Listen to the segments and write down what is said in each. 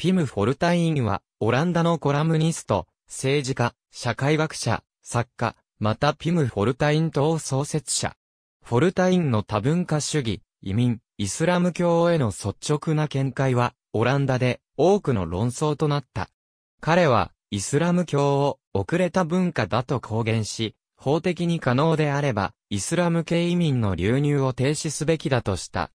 ピム・フォルタインは、オランダのコラムニスト、政治家、社会学者、作家、またピム・フォルタイン党創設者。フォルタインの多文化主義、移民、イスラム教への率直な見解は、オランダで多くの論争となった。彼は、イスラム教を遅れた文化だと公言し、法的に可能であれば、イスラム系移民の流入を停止すべきだとした。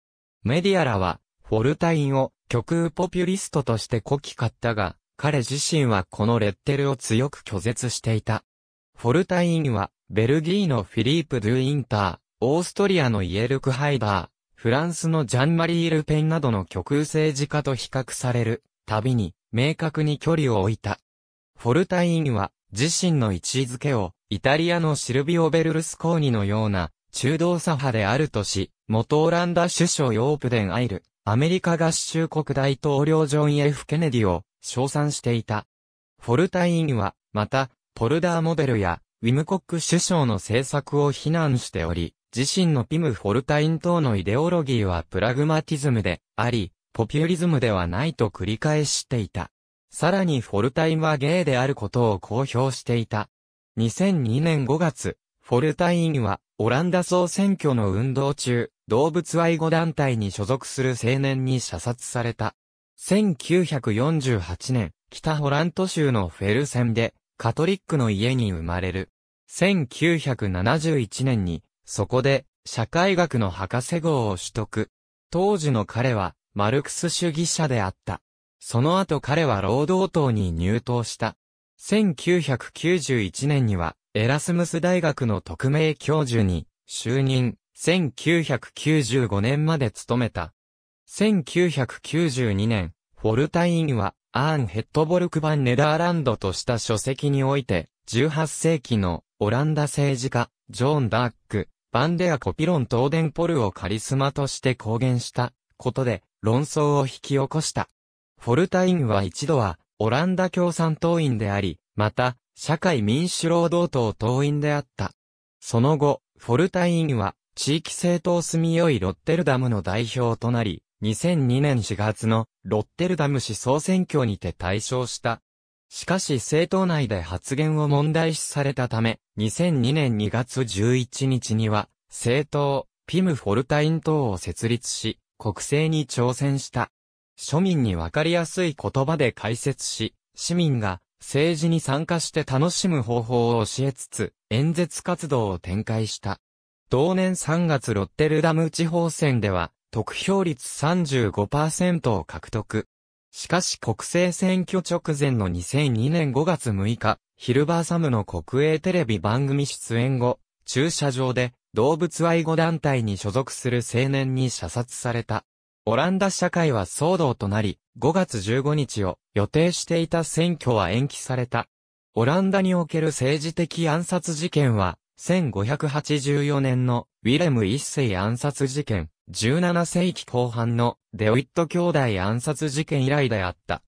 メディアらは、フォルタインを極右ポピュリストとしてこきかったが、彼自身はこのレッテルを強く拒絶していた。フォルタインは、ベルギーのフィリープ・ドゥ・インター、オーストリアのイエルク・ハイダー、フランスのジャンマリー・ルペンなどの極右政治家と比較される、たびに、明確に距離を置いた。フォルタインは、自身の位置づけを、イタリアのシルビオ・ベルルスコーニのような、中道左派であるとし、元オランダ首相ヨープデン・アイル、アメリカ合衆国大統領ジョン・ F・ ケネディを称賛していた。フォルタインは、また、ポルダーモデルや、ウィムコック首相の政策を非難しており、自身のピム・フォルタイン等のイデオロギーはプラグマティズムであり、ポピュリズムではないと繰り返していた。さらにフォルタインはゲイであることを公表していた。2002年5月、フォルタインはオランダ総選挙の運動中、動物愛護団体に所属する青年に射殺された。1948年、北ホラント州のフェルセンで、カトリックの家に生まれる。1971年に、そこで、社会学の博士号を取得。当時の彼は、マルクス主義者であった。その後彼は労働党に入党した。1991年には、エラスムス大学の特命教授に、就任。1995年まで務めた。1992年、フォルタインは、アーン・ヘッドボルク版ネダーランドとした書籍において、18世紀のオランダ政治家、ジョーン・ダック、バンデア・コピロン・トーデン・ポルをカリスマとして公言したことで論争を引き起こした。フォルタインは一度はオランダ共産党員であり、また社会民主労働党党員であった。その後、フォルタインは地域政党住みよいロッテルダムの代表となり、2002年4月のロッテルダム市総選挙にて対象した。しかし政党内で発言を問題視されたため、2002年2月11日には、政党、ピム・フォルタイン党を設立し、国政に挑戦した。庶民にわかりやすい言葉で解説し、市民が政治に参加して楽しむ方法を教えつつ、演説活動を展開した。同年3月ロッテルダム地方選では、得票率35%を獲得。しかし国政選挙直前の2002年5月6日、ヒルバーサムの国営テレビ番組出演後、駐車場で動物愛護団体に所属する青年に射殺された。オランダ社会は騒動となり、5月15日を予定していた選挙は延期された。オランダにおける政治的暗殺事件は、1584年のウィレム一世暗殺事件、17世紀後半のデオイット兄弟暗殺事件以来であった。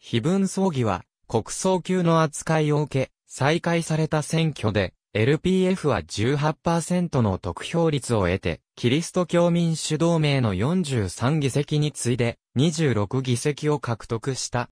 非分葬儀は国葬級の扱いを受け、再開された選挙で LPF は18%の得票率を得て、キリスト教民主同盟の43議席に次いで26議席を獲得した。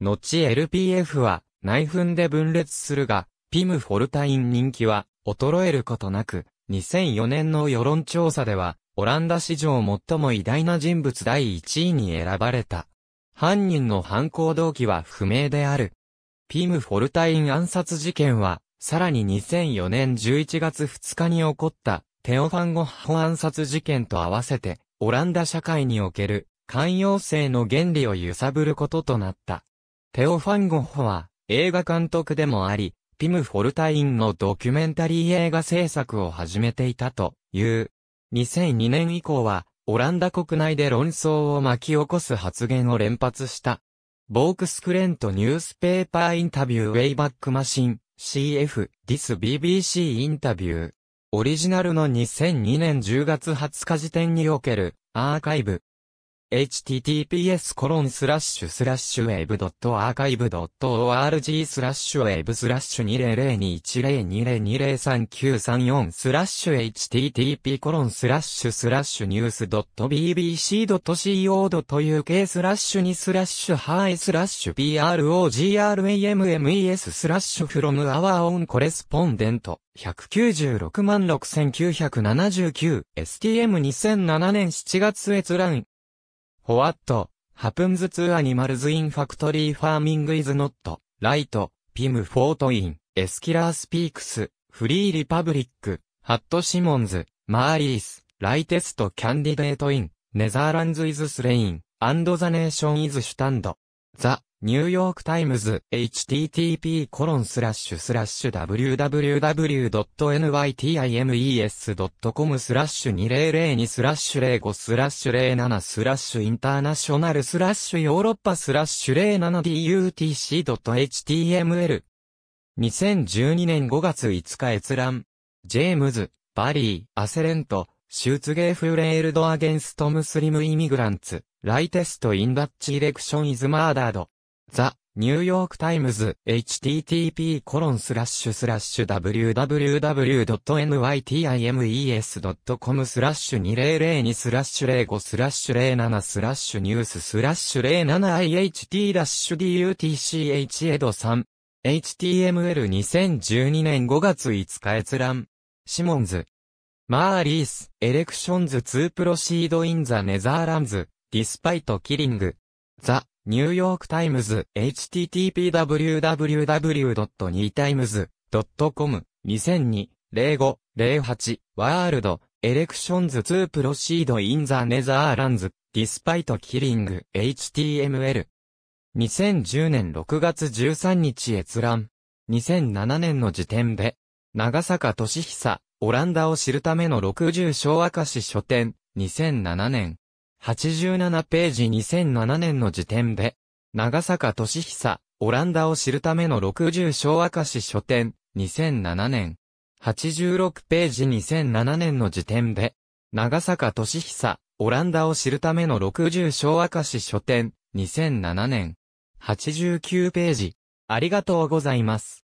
後 LPF は内紛で分裂するが、ピム・フォルタイン人気は衰えることなく、2004年の世論調査では、オランダ史上最も偉大な人物第1位に選ばれた。犯人の犯行動機は不明である。ピム・フォルタイン暗殺事件は、さらに2004年11月2日に起こった、テオファン・ゴッホ暗殺事件と合わせて、オランダ社会における、寛容性の原理を揺さぶることとなった。テオファン・ゴッホは、映画監督でもあり、ィム・フォルタインのドキュメンタリー映画制作を始めていたという。2002年以降は、オランダ国内で論争を巻き起こす発言を連発した。ボークスクレントニュースペーパーインタビューウェイバックマシン CF ディス BBC インタビューオリジナルの2002年10月20日時点におけるアーカイブ https コロンスラッシュスラッシュウェブドットアーカイブドット org スラッシュウェブスラッシュ20021020203934スラッシュ http コロンスラッシュスラッシュニュースドット bbc.co.uk スラッシュにスラッシュハイスラッシュ programmes スラッシュ from our own correspondent 1966979 STM2007 年7月閲覧 What happens to animals in factory farming is not right, Pim Fort in Esquire Speaks, Free Republic, Hat Simmons, Maris, Lightest Candidate in Netherlands is slain, and the nation is stand. The ニューヨークタイムズ http://www.nytimes.com スラッシュ2002スラッシュ05スラッシュ07スラッシュインターナショナルスラッシュヨーロッパスラッシュ 07dutc.html 2012年5月5日閲覧ジェームズ、バリー、アセレント、シューツゲーフレールドアゲンストムスリムイミグランツ、ライテストインダッチイレクションイズマーダード。ザ・ニューヨークタイムズ http://www.nytimes.com コロンススララッッシシュュスラッシュ2002スラッシュ05スラッシュ07スラッシュニューススラッシュ 07iht-dutch エド3 html2012 年5月5日閲覧シモンズマーリースエレクションズ2プロシードインザネザーランズディスパイトキリングザニューヨークタイムズ、http://www.newtimes.com、2002-05-08、ワールド、エレクションズ2プロシードインザネザーランズ、ディスパイトキリング、HTML。2010年6月13日閲覧。2007年の時点で、長坂俊久、オランダを知るための60小和書店、2007年。87ページ2007年の時点で、長坂俊久、オランダを知るための60小明石書店、2007年。86ページ2007年の時点で、長坂俊久、オランダを知るための60小明石書店、2007年。89ページ。ありがとうございます。